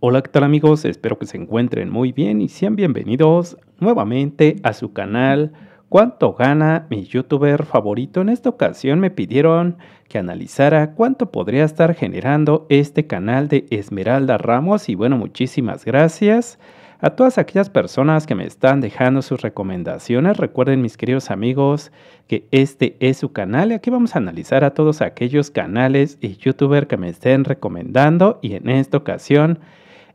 Hola, ¿qué tal amigos? Espero que se encuentren muy bien y sean bienvenidos nuevamente a su canal ¿Cuánto gana mi youtuber favorito? En esta ocasión me pidieron que analizara cuánto podría estar generando este canal de Esmeralda Ramos y bueno, muchísimas gracias a todas aquellas personas que me están dejando sus recomendaciones. Recuerden, mis queridos amigos, que este es su canal y aquí vamos a analizar a todos aquellos canales y youtubers que me estén recomendando. Y en esta ocasión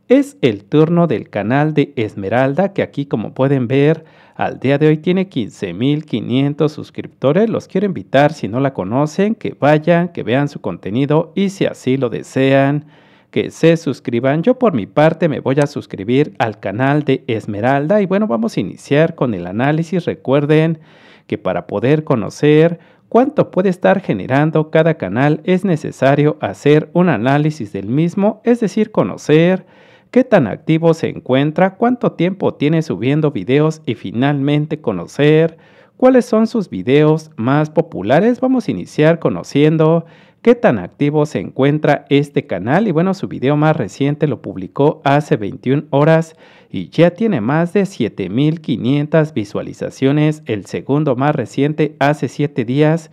es el turno del canal de Esmeralda, que aquí como pueden ver, al día de hoy tiene 15.500 suscriptores. Los quiero invitar, si no la conocen, que vayan, que vean su contenido y si así lo desean, que se suscriban. Yo por mi parte me voy a suscribir al canal de Esmeralda y bueno, vamos a iniciar con el análisis. Recuerden que para poder conocer cuánto puede estar generando cada canal es necesario hacer un análisis del mismo, es decir, conocer qué tan activo se encuentra, cuánto tiempo tiene subiendo videos y finalmente conocer cuáles son sus videos más populares. Vamos a iniciar conociendo qué tan activo se encuentra este canal y bueno, su video más reciente lo publicó hace 21 horas y ya tiene más de 7.500 visualizaciones, el segundo más reciente hace 7 días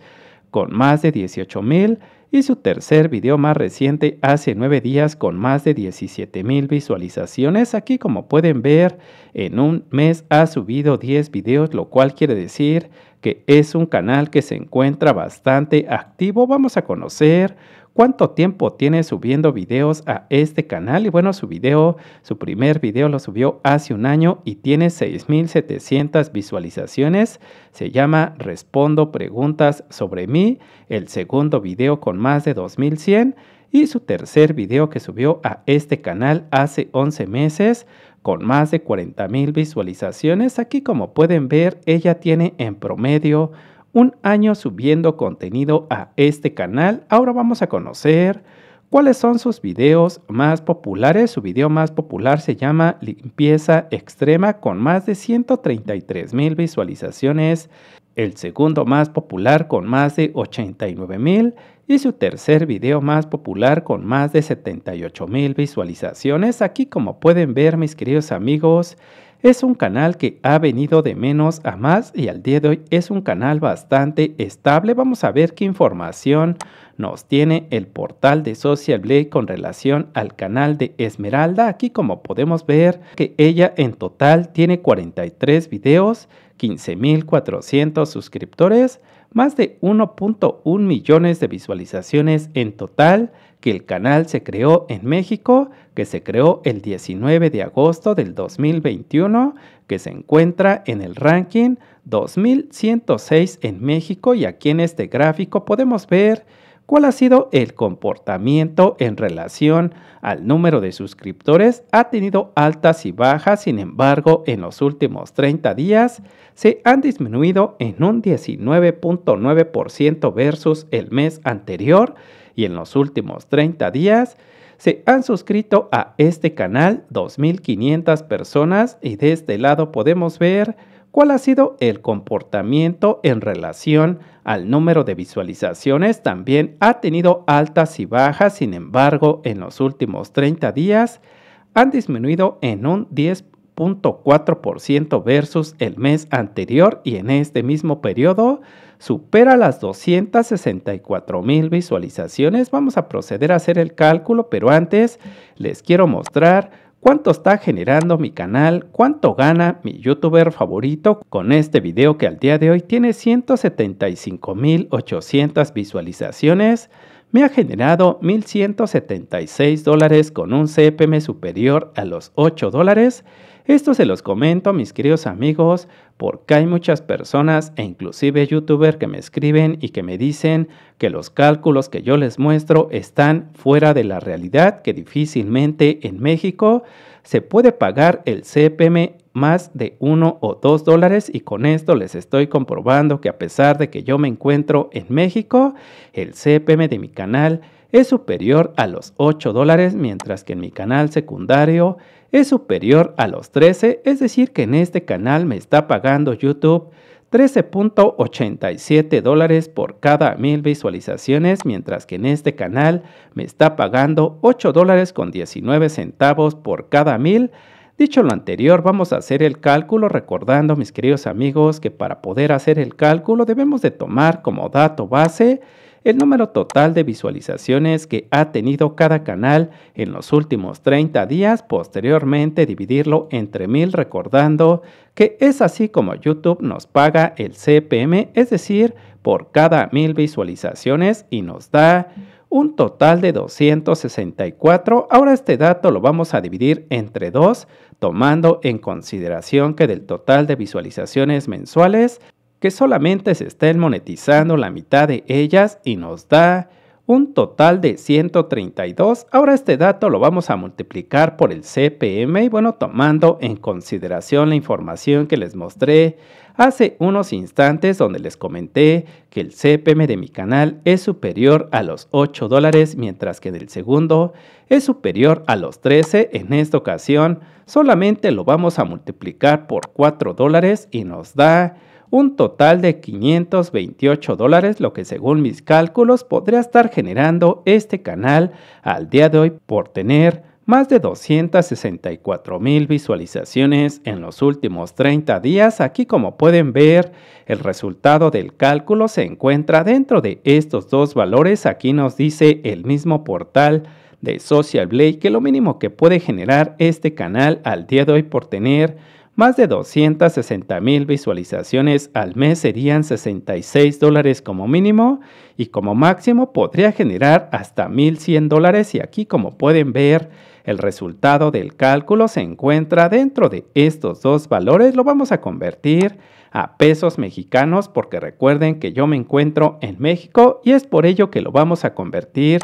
con más de 18.000 y su tercer video más reciente hace nueve días con más de 17 mil visualizaciones. Aquí como pueden ver en un mes ha subido 10 videos lo cual quiere decir que es un canal que se encuentra bastante activo. Vamos a conocer cuánto tiempo tiene subiendo videos a este canal. Y bueno, su video, su primer video lo subió hace un año y tiene 6.700 visualizaciones. Se llama Respondo preguntas sobre mí. El segundo video con más de 2.100. Y su tercer video que subió a este canal hace 11 meses con más de 40.000 visualizaciones. Aquí como pueden ver, ella tiene en promedio un año subiendo contenido a este canal. Ahora vamos a conocer cuáles son sus videos más populares. Su video más popular se llama Limpieza Extrema con más de 133 mil visualizaciones. El segundo más popular con más de 89 mil y su tercer video más popular con más de 78 mil visualizaciones. Aquí como pueden ver mis queridos amigos, es un canal que ha venido de menos a más y al día de hoy es un canal bastante estable. Vamos a ver qué información nos tiene el portal de Social Blade con relación al canal de Esmeralda. Aquí como podemos ver que ella en total tiene 43 videos, 15.400 suscriptores, más de 1.1 millones de visualizaciones en total, que el canal se creó en México, que se creó el 19 de agosto del 2021, que se encuentra en el ranking 2106 en México y aquí en este gráfico podemos ver cuál ha sido el comportamiento en relación al número de suscriptores. Ha tenido altas y bajas, sin embargo, en los últimos 30 días se han disminuido en un 19.9% versus el mes anterior y en los últimos 30 días se han suscrito a este canal 2.500 personas y de este lado podemos ver cuál ha sido el comportamiento en relación al número de visualizaciones. También ha tenido altas y bajas, sin embargo, en los últimos 30 días han disminuido en un 10%. .4% versus el mes anterior y en este mismo periodo supera las 264 mil visualizaciones. Vamos a proceder a hacer el cálculo, pero antes les quiero mostrar cuánto está generando mi canal, cuánto gana mi youtuber favorito con este video que al día de hoy tiene 175.800 visualizaciones, me ha generado 1.176 dólares con un CPM superior a los 8 dólares esto se los comento, mis queridos amigos, porque hay muchas personas e inclusive youtubers que me escriben y que me dicen que los cálculos que yo les muestro están fuera de la realidad, que difícilmente en México se puede pagar el CPM más de uno o dos dólares y con esto les estoy comprobando que a pesar de que yo me encuentro en México, el CPM de mi canal es superior a los 8 dólares, mientras que en mi canal secundario es superior a los 13, es decir, que en este canal me está pagando YouTube 13.87 dólares por cada mil visualizaciones, mientras que en este canal me está pagando 8 dólares con 19 centavos por cada mil. Dicho lo anterior, vamos a hacer el cálculo recordando, mis queridos amigos, que para poder hacer el cálculo debemos de tomar como dato base el número total de visualizaciones que ha tenido cada canal en los últimos 30 días, posteriormente dividirlo entre mil recordando que es así como YouTube nos paga el CPM, es decir, por cada mil visualizaciones y nos da un total de 264. Ahora este dato lo vamos a dividir entre dos, tomando en consideración que del total de visualizaciones mensuales, que solamente se estén monetizando la mitad de ellas y nos da un total de 132. Ahora este dato lo vamos a multiplicar por el CPM y bueno, tomando en consideración la información que les mostré hace unos instantes donde les comenté que el CPM de mi canal es superior a los 8 dólares mientras que del segundo es superior a los 13. En esta ocasión solamente lo vamos a multiplicar por 4 dólares y nos da un total de 528 dólares, lo que según mis cálculos podría estar generando este canal al día de hoy por tener más de 264 mil visualizaciones en los últimos 30 días. Aquí como pueden ver, el resultado del cálculo se encuentra dentro de estos dos valores. Aquí nos dice el mismo portal de Social Blade que lo mínimo que puede generar este canal al día de hoy por tener más de 260 mil visualizaciones al mes serían 66 dólares como mínimo y como máximo podría generar hasta 1100 dólares y aquí como pueden ver el resultado del cálculo se encuentra dentro de estos dos valores, lo vamos a convertir a pesos mexicanos porque recuerden que yo me encuentro en México y es por ello que lo vamos a convertir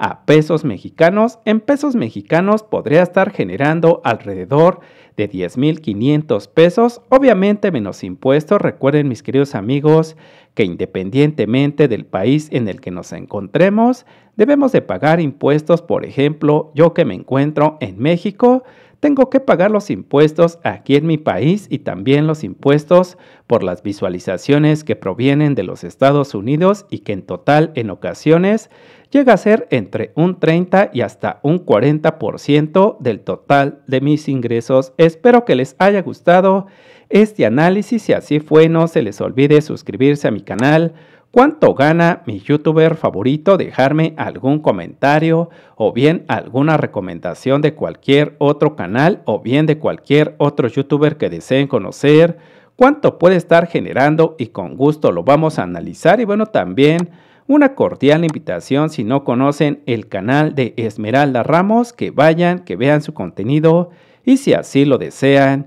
a pesos mexicanos, en pesos mexicanos podría estar generando alrededor de 10.500 pesos, obviamente menos impuestos. Recuerden mis queridos amigos que independientemente del país en el que nos encontremos, debemos de pagar impuestos. Por ejemplo, yo que me encuentro en México, tengo que pagar los impuestos aquí en mi país y también los impuestos por las visualizaciones que provienen de los Estados Unidos y que en total en ocasiones llega a ser entre un 30 y hasta un 40% del total de mis ingresos. Espero que les haya gustado este análisis. Si así fue, no se les olvide suscribirse a mi canal ¿Cuánto gana mi youtuber favorito? Dejarme algún comentario o bien alguna recomendación de cualquier otro canal o bien de cualquier otro youtuber que deseen conocer. ¿Cuánto puede estar generando? Y con gusto lo vamos a analizar. Y bueno, también una cordial invitación si no conocen el canal de Esmeralda Ramos, que vayan, que vean su contenido y si así lo desean